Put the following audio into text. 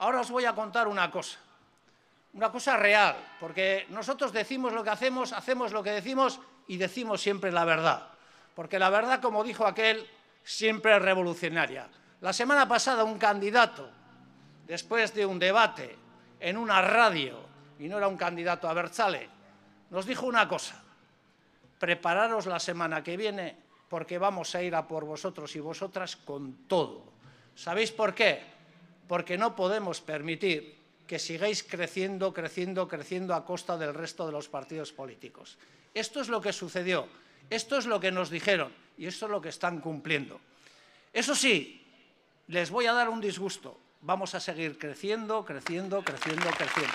Ahora os voy a contar una cosa, una cosa real, porque nosotros decimos lo que hacemos, hacemos lo que decimos y decimos siempre la verdad. Porque la verdad, como dijo aquel, siempre es revolucionaria. La semana pasada un candidato, después de un debate en una radio, y no era un candidato a Berzale, nos dijo una cosa, prepararos la semana que viene porque vamos a ir a por vosotros y vosotras con todo. ¿Sabéis por qué? porque no podemos permitir que sigáis creciendo, creciendo, creciendo a costa del resto de los partidos políticos. Esto es lo que sucedió, esto es lo que nos dijeron y esto es lo que están cumpliendo. Eso sí, les voy a dar un disgusto. Vamos a seguir creciendo, creciendo, creciendo, creciendo.